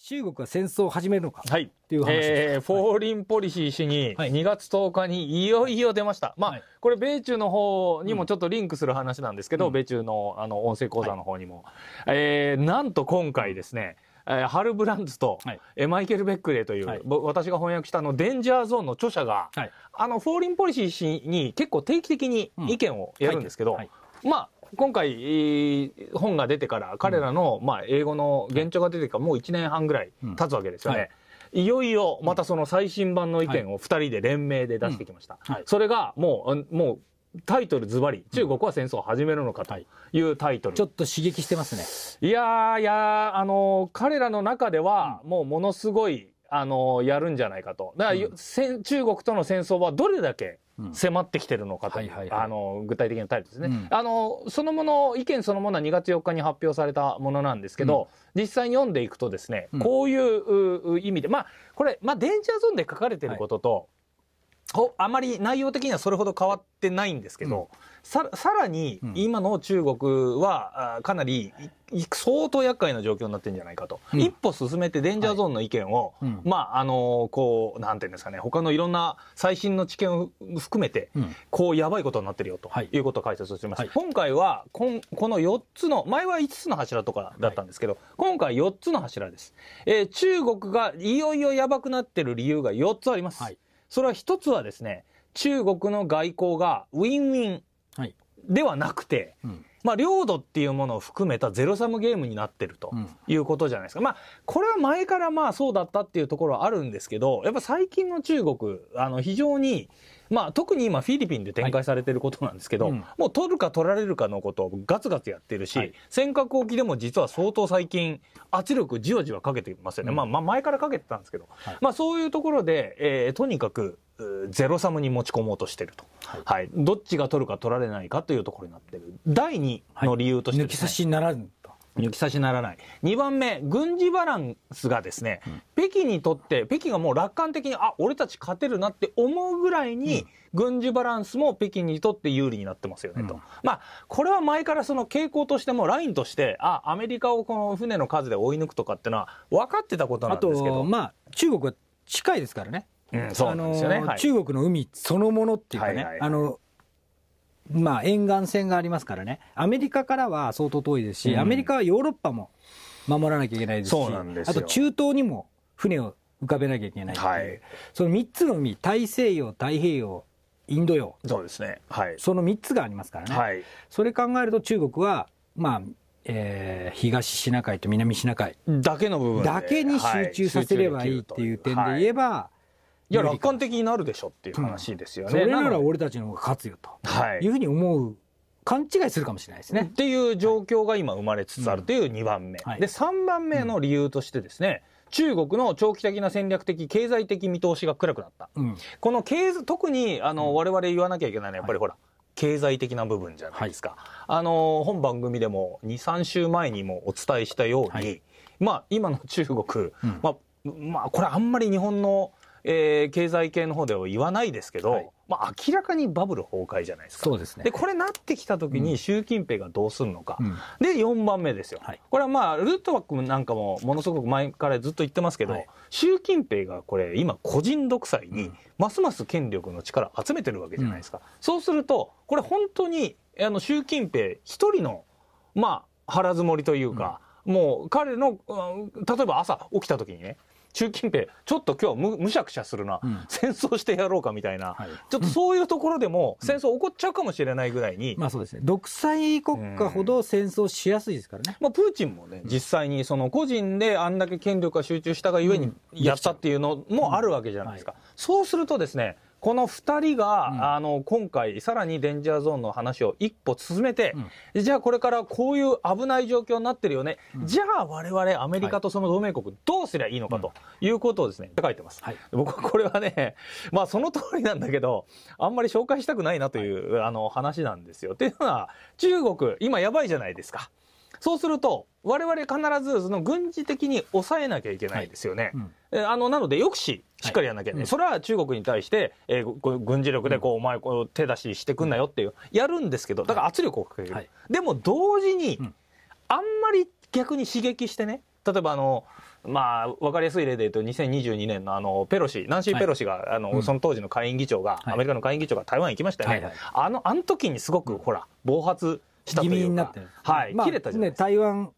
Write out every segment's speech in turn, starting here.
中国は戦争を始めるのか、はい、っていう話えー、フォーリンポリシー氏に2月10日にいよいよ出ました、はい、まあ、これ米中の方にもちょっとリンクする話なんですけど、うん、米中のあの音声講座の方にも、はい、えー、なんと今回ですね、えハル・ブランズと、はい、マイケル・ベックレーという、はい、私が翻訳したの「デンジャーゾーン」の著者が、はい、あのフォーリンポリシー氏に結構定期的に意見をやるんですけど、うんはい、まあ今回、本が出てから、彼らの、まあ、英語の原著が出てから、もう1年半ぐらい経つわけですよね。いよいよ、またその最新版の意見を2人で連名で出してきました。それが、もう、もう、タイトルズバリ中国は戦争を始めるのかというタイトル、うん、ちょっと刺激してますねいやいやあのー、彼らの中では、もうものすごいあのー、やるんじゃないかとだから、うん、中国との戦争はどれだけ迫ってきてるのかと、あの具体的なタイですね、うん、あのそのもの意見そのものは2月4日に発表されたものなんですけど、うん、実際に読んでいくとですね、こういう意味でまあこれ、まあ、デンジャーゾーンで書かれてることと、はいあまり内容的にはそれほど変わってないんですけど、うん、ささらに今の中国はかなり相当厄介な状況になってるんじゃないかと、うん、一歩進めてデンジャーゾーンの意見を、はい、まああのこうなんていうんですかね他のいろんな最新の知見を含めて、うん、こうやばいことになってるよということを解説しています、はい、今回はここの4つの前は5つの柱とかだったんですけど、はい、今回4つの柱です、えー、中国がいよいよやばくなってる理由が4つあります、はいそれは一つはですね、中国の外交がウィンウィンではなくて、はいうんまあ、領土っていうものを含めたゼロサムゲームになってるということじゃないですか。うん、まあ、これは前からまあそうだったっていうところはあるんですけど、やっぱ最近の中国、あの、非常に、まあ、特に今フィリピンで展開されてることなんですけど、はいうん、もう取るか取られるかのことをガツガツやってるし、はい、尖閣沖でも実は相当最近圧力じわじわかけてますよね、うん、まあ、まあ、前からかけてたんですけど、はい、まあ、そういうところで、えー、とにかくゼロサムに持ち込もうとしてると、はい、はい、どっちが取るか取られないかというところになってる第2の理由として、ね、抜き差しなら抜き差しならない。2番目、軍事バランスがですね、うん、北京にとって、北京がもう楽観的に、あ、俺たち勝てるなって思うぐらいに、軍事バランスも北京にとって有利になってますよね、と。うん、まあ、これは前からその傾向としても、ラインとして、あ、アメリカをこの船の数で追い抜くとかっていうのは、分かってたことなんですけど。まあ、中国は近いですからね。うん、そう、ねはい、中国の海そのものっていうかね、はいはいはい、あの、まあ、沿岸線がありますからね、アメリカからは相当遠いですし、うん、アメリカはヨーロッパも守らなきゃいけないですし、すあと中東にも船を浮かべなきゃいけないい、はい、その3つの海、大西洋、太平洋、インド洋、そうですね、はい、その3つがありますからね、はい、それ考えると中国は、まあ、えー、東シナ海と南シナ海だけの部分だけに集中させればいいっていう点で言えば、はいいや楽観的になるでしょっていう話ですよね、それなら俺たちの方が勝つよと、はい、いうふうに思う勘違いするかもしれないですね。っていう状況が今生まれつつあるという2番目、はい、で3番目の理由としてですね、中国の長期的な戦略的経済的見通しが暗くなった、うん、この経特にあの、うん、我々言わなきゃいけないのはやっぱりほら、はい、経済的な部分じゃないですか、はい、あの本番組でも23週前にもお伝えしたように、はい、まあ今の中国、うん、まあ、まあこれあんまり日本のえー、経済系の方では言わないですけど、はい、まあ、明らかにバブル崩壊じゃないですか。そうですね。で、これなってきた時に習近平がどうするのか。うん、で、4番目ですよ、はい、これはまあ、ルートワックなんかもものすごく前からずっと言ってますけど、はい、習近平がこれ今個人独裁にますます権力の力集めてるわけじゃないですか。うん、そうすると、これ本当に、あの、習近平一人の、まあ、腹積もりというか、うんもう彼の、例えば朝起きた時にね、習近平、ちょっと今日むむしゃくしゃするな、うん、戦争してやろうかみたいな、はい、ちょっとそういうところでも、戦争起こっちゃうかもしれないぐらいに、うん、まあそうですね、独裁国家ほど戦争しやすいですからね。まあ、プーチンもね、実際にその個人であんだけ権力が集中したがゆえにやったっていうのもあるわけじゃないですか。はい、そうするとですねこの2人が、うん、あの今回さらにデンジャーゾーンの話を一歩進めて、うん、じゃあこれからこういう危ない状況になってるよね、うん、じゃあわれわれ、アメリカとその同盟国どうすりゃいいのかということをですね、書いてます、はい、僕はこれはね まあその通りなんだけどあんまり紹介したくないなという、はい、あの話なんですよ。っていうのは中国今やばいじゃないですか。そうすると、われわれ必ずその軍事的に抑えなきゃいけないですよね。はいうん、あの、なので抑止しっかりやんなきゃね、はい、それは中国に対して、えー、軍事力でこう、うん、お前こう手出ししてくんなよっていう、やるんですけど、だから圧力をかける。はい、でも同時に、あんまり逆に刺激してね、例えばあの、まあ、分かりやすい例で言うと2022年のあのペロシナンシー・ペロシが、はい、あの、うん、その当時の下院議長が、はい、アメリカの下院議長が台湾行きましたよね、はいはい、あのあの時にすごくほら暴発したというか、はい、まあ、切れたじゃないですか、ね、台湾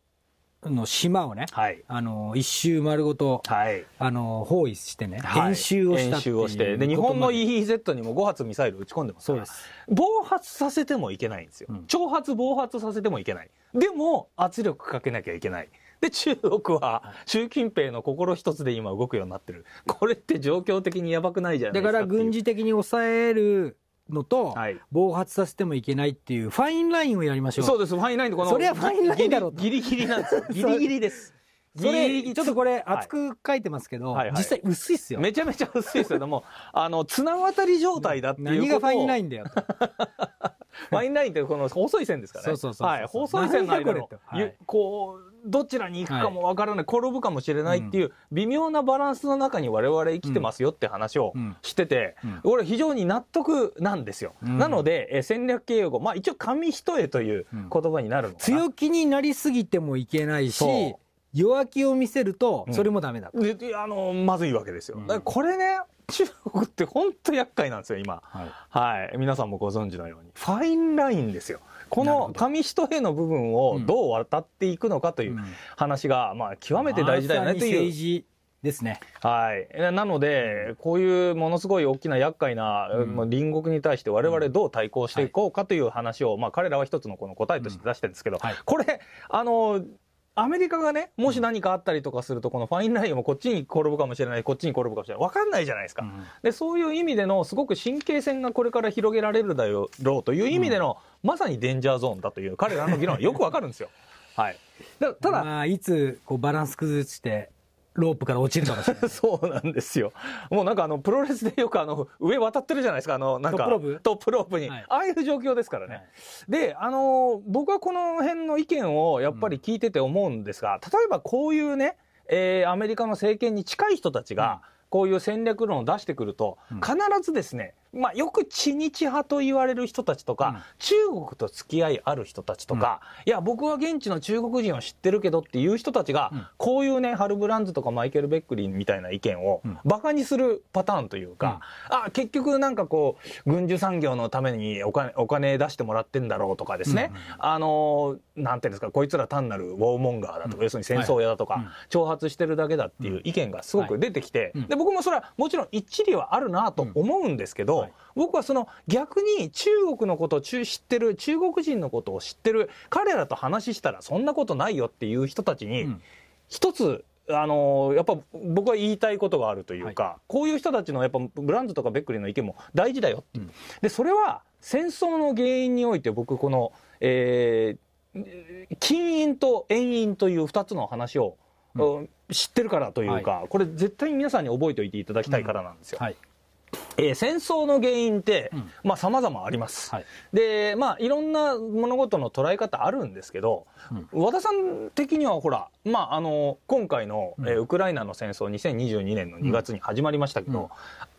の島をね、はい、あの一周丸ごと、はい、あの包囲してね、はい、演習をしたっていしてで日本の EEZ にも5発ミサイル撃ち込んでますから暴発させてもいけないんですよ、うん、挑発暴発させてもいけないでも圧力かけなきゃいけないで中国は習近平の心一つで今動くようになってるこれって状況的にやばくないじゃないですかだから軍事的に抑えるのと、はい、暴発させてもいけないっていうファインラインをやりましょうそうですファインラインこのそれはファインラインだろうギリギリなんですギリギリですそれちょっとこれ厚く書いてますけど、はい実際薄いっすよめちゃめちゃ薄いっすけどもあの綱渡り状態だっていう何がファインラインだよと ワインラインってこの細い線ですからね。そうそうそうはい。細い線の間の、はい、こう、どちらに行くかもわからない、転ぶかもしれないっていう、微妙なバランスの中に我々生きてますよって話をしてて、俺非常に納得なんですよ。なので、え戦略形容語、まあ一応紙一重という言葉になるの強気になりすぎてもいけないし、弱気を見せると、それもダメだ、うん、あの、まずいわけですよ。これね、中国って本当厄介なんですよ、今、はい。はい。皆さんもご存知のように。ファインラインですよ。この紙一重の部分をどう渡っていくのかという話が、うん、まあ、極めて大事だよねという。ですね。はい。なので、こういうものすごい大きな厄介な、うん、隣国に対して我々どう対抗していこうかという話を、まあ彼らは一つのこの答えとして出してるんですけど、うんはい、これ、あの、アメリカがね、もし何かあったりとかすると、このファインラインもこっちに転ぶかもしれない、こっちに転ぶかもしれない、分かんないじゃないですか、うん、でそういう意味での、すごく神経戦がこれから広げられるだろうという意味での、うん、まさにデンジャーゾーンだという、彼らの議論はよく分かるんですよ。はい、だただ、まあ、いつこうバランス崩してロープから落ちるかもしれない。そうなんですよ。もうなんかあの、プロレスでよくあの、上渡ってるじゃないですか、あの、なんか。トップロープトップロープに。はい、ああいう状況ですからね。はい、で、あの、僕はこの辺の意見をやっぱり聞いてて思うんですが、うん、例えばこういうね、えー、アメリカの政権に近い人たちが、こういう戦略論を出してくると、必ずですね、まあ、よく知日派と言われる人たちとか、中国と付き合いある人たちとか、いや、僕は現地の中国人を知ってるけどっていう人たちが、こういうね、ハル・ブランズとかマイケル・ベックリンみたいな意見を、馬鹿にするパターンというか、あ、結局なんかこう、軍需産業のためにお金、お金出してもらってんだろうとかですね、あの、なんていうんですか、こいつら単なるウォーモンガーだとか、要するに戦争屋だとか、挑発してるだけだっていう意見がすごく出てきて、で、僕もそれはもちろん一理はあるなと思うんですけど、僕はその逆に中国のことを知ってる中国人のことを知ってる彼らと話したらそんなことないよっていう人たちに一つ、あのやっぱ僕は言いたいことがあるというか、はい、こういう人たちのやっぱブランズとかベックリーの意見も大事だよ、うん、でそれは戦争の原因において僕この、えー、金印と円印という2つの話を、うん、知ってるからというか、はい、これ絶対に皆さんに覚えておいていただきたいからなんですよ。うんはいえー、戦争の原因って、うん、まあ様々あります、はい、で、まあいろんな物事の捉え方あるんですけど、うん、和田さん的にはほら、まああの、今回の、うん、えー、ウクライナの戦争2022年の2月に始まりましたけど、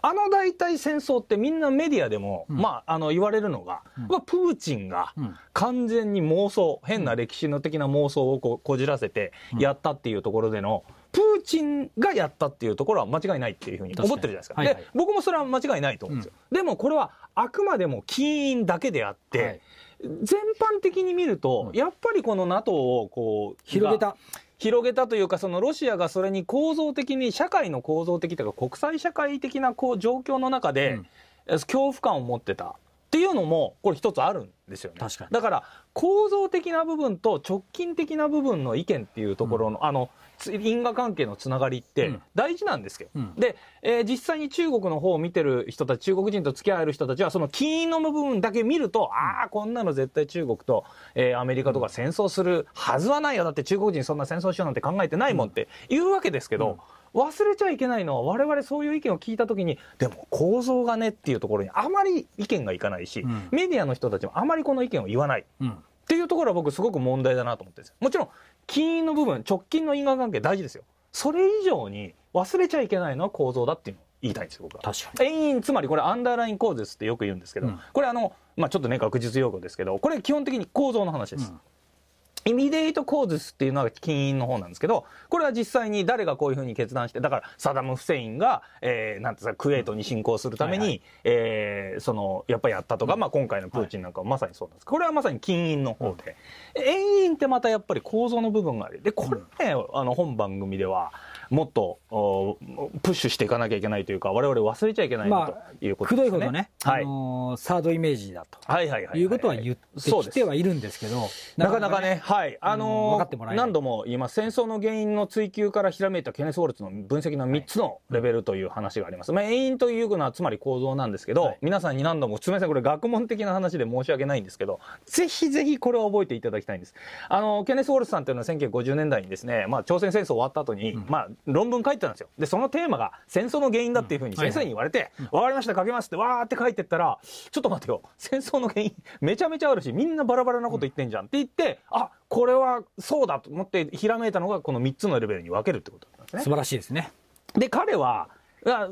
あの大体戦争ってみんなメディアでも、まああの言われるのが、まプーチンが完全に妄想、変な歴史の的な妄想をここじらせてやったっていうところでの、プーーチンがやったっていうところは間違いないっていうふうに思ってるじゃないですか。かはいはい、僕もそれは間違いないと思うんですよ。うん、でもこれはあくまでも金印だけであって、はい、全般的に見ると、やっぱりこの NATO をこう、広げた。広げたというかそのロシアがそれに構造的に社会の構造的というか国際社会的なこう状況の中で、うん、恐怖感を持ってたっていうのもこれ一つあるんですよね確かにだから構造的な部分と直近的な部分の意見っていうところの、うん、あの因果関係のつながりって大事なんですけど、うん、で、えー、実際に中国の方を見てる人たち中国人と付き合える人たちはその金の部分だけ見ると、ああこんなの絶対中国と、えー、アメリカとか戦争するはずはないよだって中国人そんな戦争しようなんて考えてないもんっていうわけですけど、忘れちゃいけないのは我々そういう意見を聞いた時にでも構造がねっていうところにあまり意見がいかないし、うん、メディアの人たちもあまりこの意見を言わない、うん、っていうところは僕すごく問題だなと思ってるんですもちろん金融の部分直近の因果関係大事ですよそれ以上に忘れちゃいけないのは構造だっていうのを言いたいんですよ僕は確かに遠つまりこれアンダーライン構図ってよく言うんですけど、うん、これあのまあちょっとね学術用語ですけどこれ基本的に構造の話です、イミデイト・コーズスっていうのは金印の方なんですけど、これは実際に誰がこういうふうに決断して、だからサダム・フセインが、えー、なんてさ、クウェートに侵攻するために、はいはい、えー、その、やっぱりやったとか、うん、まあ今回のプーチンなんかはまさにそうなんです、はい、これはまさに金印の方で。うん、遠印ってまたやっぱり構造の部分がある。で、これね、うん、あの本番組では、もっとプッシュしていかなきゃいけないというか、われわれ忘れちゃいけないということでくどいほどね、はいあのー、サードイメージだと、はいはいい、うことは言ってきてはいるんですけど、なかなかね、はい、あのー、何度も言います、戦争の原因の追及からひらめいたケネス・ウォルツの分析の3つのレベルという話があります。まあ、永遠というのはつまり構造なんですけど、皆さんに何度も、すみません、これ学問的な話で申し訳ないんですけど、ぜひぜひこれを覚えていただきたいんです。あの、ケネス・ウォルツさんというのは1950年代にですね、まあ、朝鮮戦争終わった後に、うん、まあ、論文書いてたんですよ。で、そのテーマが戦争の原因だっていうふうに先生に言われて、わ、かりました、書けますってわーって書いてったら、ちょっと待てよ、戦争の原因めちゃめちゃあるし、みんなバラバラなこと言ってんじゃんって言って、あ、これはそうだと思ってひらめいたのがこの3つのレベルに分けるってことなんですね。素晴らしいですね。で、彼は、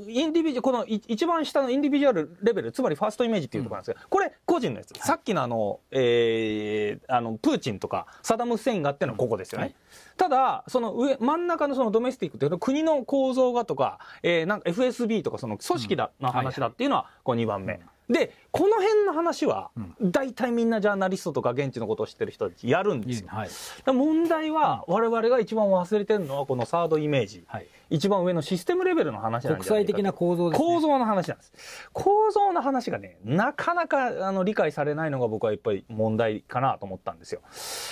インディビジュこの一番下のインディビジュアルレベルつまりファーストイメージっていうところなんですけど、うん、これ個人のやつ、はい、さっきのあの,、えー、あのプーチンとかサダム・フセインがってのはここですよね、うんはい、ただその上真ん中のそのドメスティックっていうのは国の構造がとか,、えー、なんか FSB とかその組織だ、の話だっていうのはこう2番目。で、この辺の話は、大体みんなジャーナリストとか現地のことを知ってる人たちやるんですよ。はい、問題は、我々が一番忘れてるのは、このサードイメージ、はい、一番上のシステムレベルの話なん国際的な構造です、ね、構造の話なんです。構造の話がね、なかなかあの理解されないのが僕はやっぱり問題かなと思ったんですよ。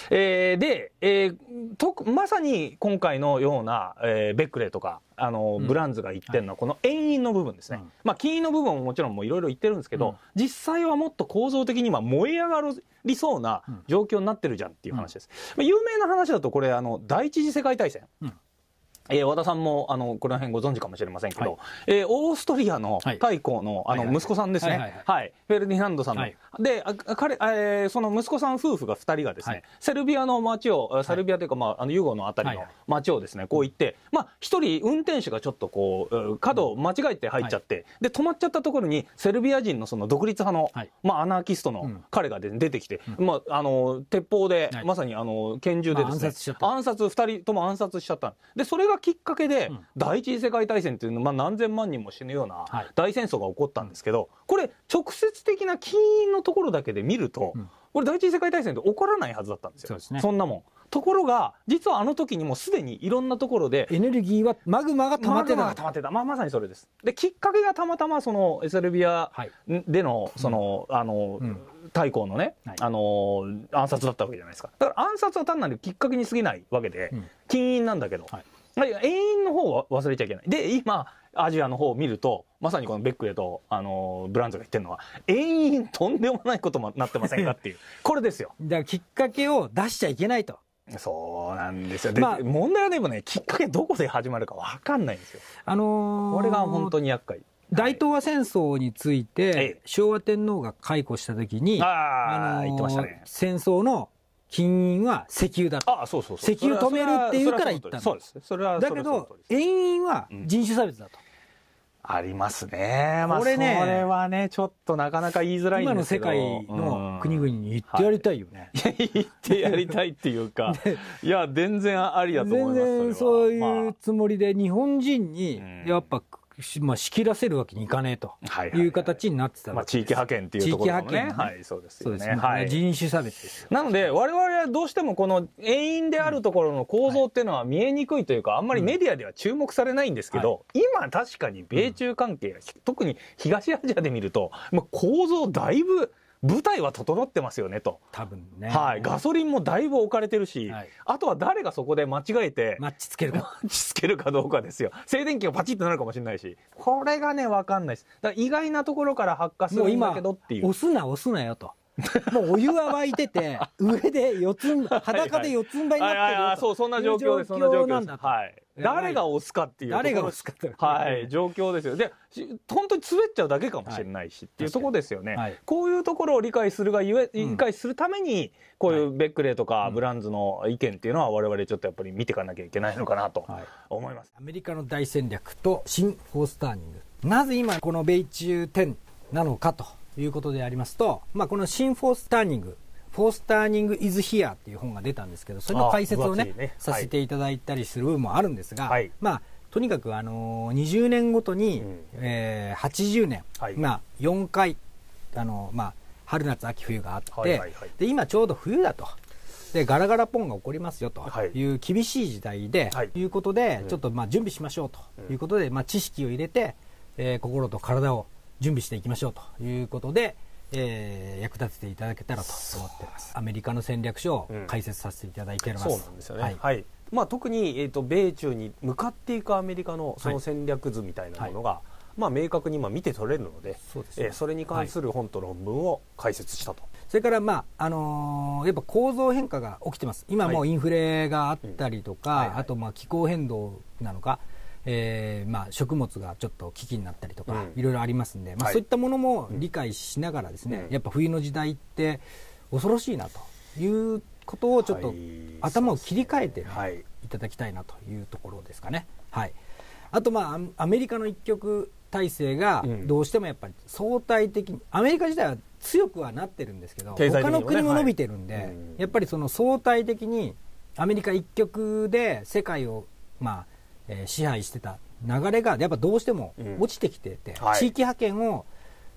えー、で、えーと、まさに今回のような、えー、ベックレーとか、あの、ブランズが言ってるのは、この遠因の部分ですね。まあ、金因の部分ももちろんもいろいろ言ってるんですけど、実際はもっと構造的には燃え上がりそうな状況になってるじゃんっていう話です。有名な話だと、これ、あの、第一次世界大戦。えー、和田さんも、あの、この辺ご存知かもしれませんけど、はい、えー、オーストリアの大閤の、はい、あの、息子さんですね。はい、はいフェルディナンドさんの。で、彼、えー、その息子さん夫婦が二人がですね、セルビアの街を、セルビアというか、まあ、あの、ユーゴのあたりの街をですね、こう行って、まあ、一人運転手がちょっとこう、角を間違えて入っちゃって、で、止まっちゃったところに、セルビア人のその独立派の、まあ、アナーキストの彼がで、出てきて、うん、まあ、あの、鉄砲で、まさにあの、拳銃でですね、まあ、暗殺二人とも暗殺しちゃった。で、それがきっかけで、第一次世界大戦っていうの、まあ、何千万人も死ぬような大戦争が起こったんですけど、これ直接的な金因のところだけで見ると、これ第一次世界大戦って起こらないはずだったんですよ。そ、ね、んなもん。ところが、実はあの時にもすでにいろんなところで。エネルギーは、マグマが溜まってた。マグマが溜まってた。まあ、まさにそれです。で、きっかけがたまたま、その、エセルビアでの、はい、その、あの、うん、のね、はい、あの、暗殺だったわけじゃないですか。だから暗殺は単なるきっかけに過ぎないわけで、うん、禁印なんだけど。はい永遠の方は忘れちゃいけない。で、今、アジアの方を見ると、まさにこのベックレと、あのー、ブランズが言ってるのは、永遠とんでもないこともなってませんかっていう。これですよ。だからきっかけを出しちゃいけないと。そうなんですよ。で、まあ、問題はでもね、きっかけどこで始まるかわかんないんですよ。あのー、これが本当に厄介。大東亜戦争について、昭和天皇が解雇したときに、あ、あ言ってましたね。戦争の金印は石油だと。あそうそう石油止めるっていうから言ったそうです。それはだけど、円印は人種差別だと。うん、ありますね。まあ、これね。これはね、ちょっとなかなか言いづらいんですけど。今の世界の国々に言ってやりたいよね。うんはい、い言ってやりたいっていうか。いや、全然ありだと思います。全然そういうつもりで、日本人に、やっぱ、まあ、仕切らせるわけにいかねえという形になってたわけです、はいはいはいまあ、地域派遣っていうところもね、ね、はいそうですよねですね、はい、人種差別ですなので我々はどうしてもこの遠因であるところの構造っていうのは見えにくいというか、うんはい、あんまりメディアでは注目されないんですけど、うん、今確かに米中関係、うん、特に東アジアで見ると、まあ、構造だいぶ舞台は整ってますよねと。多分ね。はい。ガソリンもだいぶ置かれてるし、はい、あとは誰がそこで間違えて、マッチつけるか。マッチつけるかどうかですよ。静電気がパチッとなるかもしれないし、これがね、わかんないです。だから意外なところから発火するんだけどっていう。今押すな、押すなよと。もうお湯は沸いてて、上で四つん、裸で四つん這いになってる。そう、そんな状況です、そんな状況です。はい。誰が押すかっていう。誰が押すかっていう。はい、状況ですよ。で、本当に滑っちゃうだけかもしれないし、っていうところですよね。こういうところを理解するがゆえ、理解するために、こういうベックレーとかブランズの意見っていうのは、我々ちょっとやっぱり見ていかなきゃいけないのかなと思います。アメリカの大戦略と新フォースターニング。なぜ今この米中10なのかと。いうことでありますと、まあ、この新フォースターニング、フォースターニング・イズ・ヒアっていう本が出たんですけど、それの解説をね、ねさせていただいたりする部分もあるんですが、はい、まあ、とにかく、あのー、20年ごとに、うん、えー、80年、はい、まあ、4回、あのー、まあ、春夏秋冬があって、はいはいはい、で今ちょうど冬だと。でガラガラポンが起こりますよという厳しい時代で、はい、いうことで、ちょっとまあ準備しましょうということで、うん、まあ、知識を入れて、えー、心と体を準備していきましょうということで、えー、役立てていただけたらと思ってますアメリカの戦略書を解説させていただいております、うん、そうなんですよね、はい、はい、まあ、特に、えーと、米中に向かっていくアメリカのその戦略図みたいなものが、はい、まあ、明確に今見て取れるのでそ、ね、えー、それに関する本と論文を解説したと、はい、それから、まああのー、やっぱ構造変化が起きてます今もインフレがあったりとか、あとまあ気候変動なのか、えーまあ、食物がちょっと危機になったりとか、いろいろありますんで、まあ、はい、そういったものも理解しながらですね、うん、やっぱ冬の時代って恐ろしいなということをちょっと頭を切り替えてね、はい、いただきたいなというところですかね。はい、あと、まあ、アメリカの一極体制がどうしてもやっぱり相対的に、うん、アメリカ自体は強くはなってるんですけど、ね、他の国も伸びてるんで、はい、やっぱりその相対的にアメリカ一極で世界をまあえー、支配してた流れがやっぱどうしても落ちてきてて、うん地域覇権を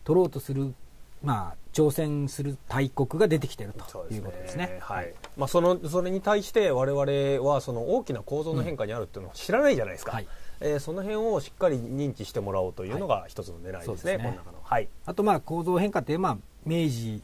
取ろうとする、まあ、挑戦する大国が出てきてるということですね。はいまあ、そのそれに対して我々はその大きな構造の変化にあるっていうのを知らないじゃないですか。うんはい、えー、その辺をしっかり認知してもらおうというのが一つの狙いですね、はい、すねこの中の、はい、あとまあ構造変化って、まあ、明治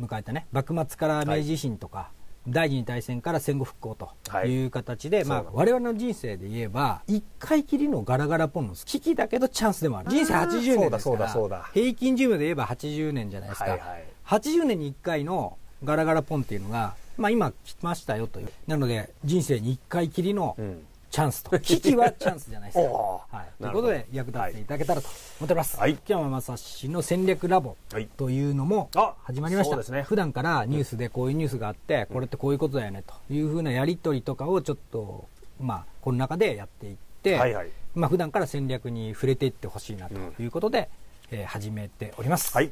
迎えたね幕末から明治維新とか、第二次大戦から戦後復興という形で、はい、まあ、我々の人生で言えば、一回きりのガラガラポンの危機だけどチャンスでもある。人生80年ですから平均寿命で言えば80年じゃないですか。はいはい、80年に1回のガラガラポンっていうのが、まあ今来ましたよという。なので、人生に一回きりの、うんチャンスと。危機はチャンスじゃないですか。はい、ということで、役立っていただけたらと思っております。はい、木山さ史の戦略ラボというのも始まりました。はいね、普段からニュースでこういうニュースがあって、うん、これってこういうことだよねというふうなやり取りとかをちょっと、まあ、この中でやっていって、はいはい、まあ、普段から戦略に触れていってほしいなということで、うん、えー、始めております。はい